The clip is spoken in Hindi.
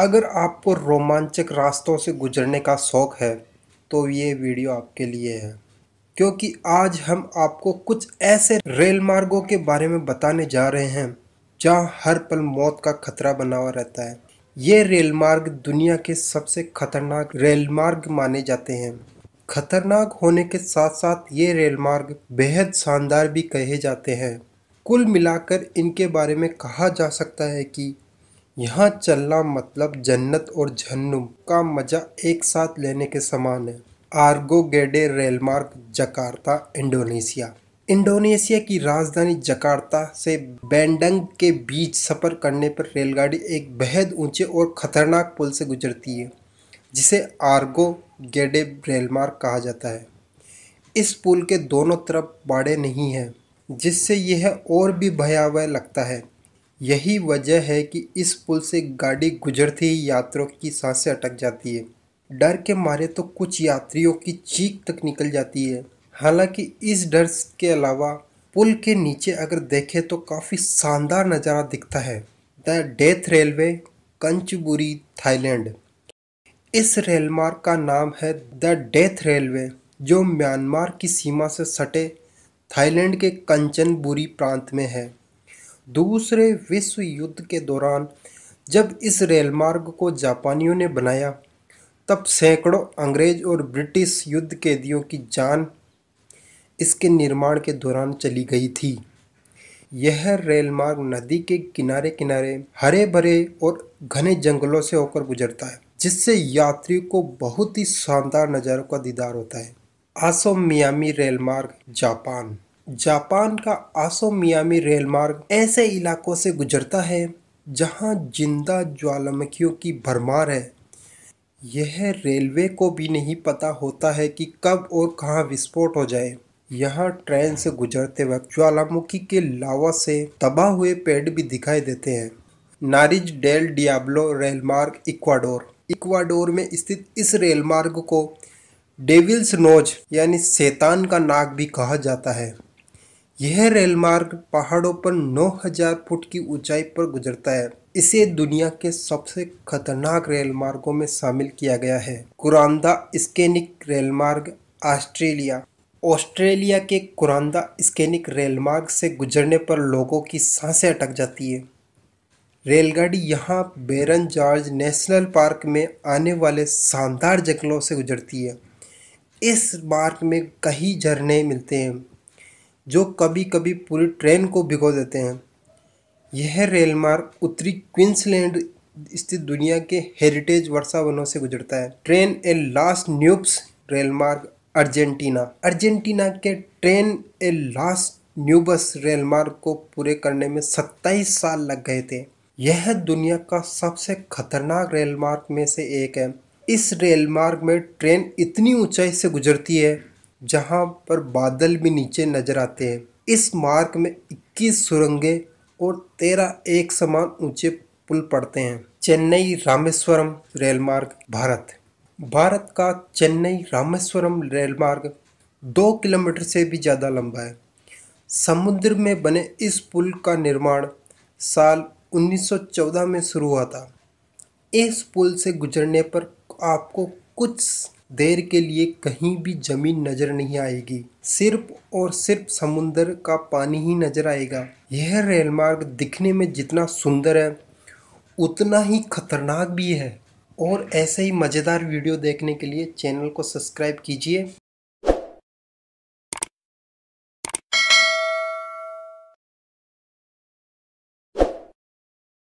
अगर आपको रोमांचक रास्तों से गुजरने का शौक़ है तो ये वीडियो आपके लिए है क्योंकि आज हम आपको कुछ ऐसे रेल मार्गों के बारे में बताने जा रहे हैं जहां हर पल मौत का खतरा बना हुआ रहता है ये रेल मार्ग दुनिया के सबसे खतरनाक रेल मार्ग माने जाते हैं खतरनाक होने के साथ साथ ये रेल मार्ग बेहद शानदार भी कहे जाते हैं कुल मिलाकर इनके बारे में कहा जा सकता है कि यहाँ चलना मतलब जन्नत और जहन्नुम का मज़ा एक साथ लेने के समान है आर्गो गेडे रेलमार्ग जकार्ता इंडोनेशिया इंडोनेशिया की राजधानी जकार्ता से बैंडंग के बीच सफ़र करने पर रेलगाड़ी एक बेहद ऊंचे और ख़तरनाक पुल से गुजरती है जिसे आर्गो गेडे रेलमार्ग कहा जाता है इस पुल के दोनों तरफ बाड़े नहीं हैं जिससे यह और भी भयावह लगता है यही वजह है कि इस पुल से गाड़ी गुजरती ही यात्रियों की सांसें अटक जाती है डर के मारे तो कुछ यात्रियों की चीख तक निकल जाती है हालांकि इस डर के अलावा पुल के नीचे अगर देखें तो काफ़ी शानदार नज़ारा दिखता है the death railway Kanchanaburi Thailand इस रेलमार्ग का नाम है द डेथ रेलवे जो म्यांमार की सीमा से सटे थाईलैंड के कंचनबुरी प्रांत में है दूसरे विश्व युद्ध के दौरान जब इस रेलमार्ग को जापानियों ने बनाया तब सैकड़ों अंग्रेज और ब्रिटिश युद्ध कैदियों की जान इसके निर्माण के दौरान चली गई थी यह रेलमार्ग नदी के किनारे किनारे हरे भरे और घने जंगलों से होकर गुजरता है जिससे यात्रियों को बहुत ही शानदार नज़ारों का दीदार होता है आसो मियामी रेलमार्ग जापान जापान का आसो मियामी रेल मार्ग ऐसे इलाकों से गुजरता है जहां जिंदा ज्वालामुखियों की भरमार है यह रेलवे को भी नहीं पता होता है कि कब और कहां विस्फोट हो जाए यहाँ ट्रेन से गुजरते वक्त ज्वालामुखी के लावा से तबाह हुए पेड़ भी दिखाई देते हैं नारिज डेल डियाब्लो रेलमार्ग इक्वाडोर इक्वाडोर में स्थित इस रेलमार्ग को डेविल्स नोज यानी शैतान का नाक भी कहा जाता है यह रेल मार्ग पहाड़ों पर 9000 फुट की ऊंचाई पर गुजरता है इसे दुनिया के सबसे खतरनाक रेल मार्गों में शामिल किया गया है कुरानदा स्केनिक रेल मार्ग ऑस्ट्रेलिया ऑस्ट्रेलिया के कुरानदा स्केनिक रेल मार्ग से गुजरने पर लोगों की सांसें अटक जाती है रेलगाड़ी यहाँ बेरन जॉर्ज नेशनल पार्क में आने वाले शानदार जंगलों से गुजरती है इस मार्ग में कई झरने मिलते हैं जो कभी कभी पूरी ट्रेन को भिगो देते हैं यह रेलमार्ग उत्तरी क्वींसलैंड स्थित दुनिया के हेरिटेज वर्षा वनों से गुजरता है ट्रेन ए लास्ट न्यूब्स रेलमार्ग अर्जेंटीना अर्जेंटीना के ट्रेन ए लास्ट न्यूबस रेलमार्ग को पूरे करने में 27 साल लग गए थे यह दुनिया का सबसे खतरनाक रेलमार्ग में से एक है इस रेलमार्ग में ट्रेन इतनी ऊंचाई से गुजरती है जहां पर बादल भी नीचे नजर आते हैं इस मार्ग में 21 सुरंगें और 13 एक समान ऊंचे पुल पड़ते हैं चेन्नई रामेश्वरम रेल मार्ग भारत भारत का चेन्नई रामेश्वरम रेल मार्ग दो किलोमीटर से भी ज़्यादा लंबा है समुद्र में बने इस पुल का निर्माण साल 1914 में शुरू हुआ था इस पुल से गुजरने पर आपको कुछ देर के लिए कहीं भी ज़मीन नज़र नहीं आएगी सिर्फ और सिर्फ समुंदर का पानी ही नज़र आएगा यह रेल मार्ग दिखने में जितना सुंदर है उतना ही खतरनाक भी है और ऐसे ही मज़ेदार वीडियो देखने के लिए चैनल को सब्सक्राइब कीजिए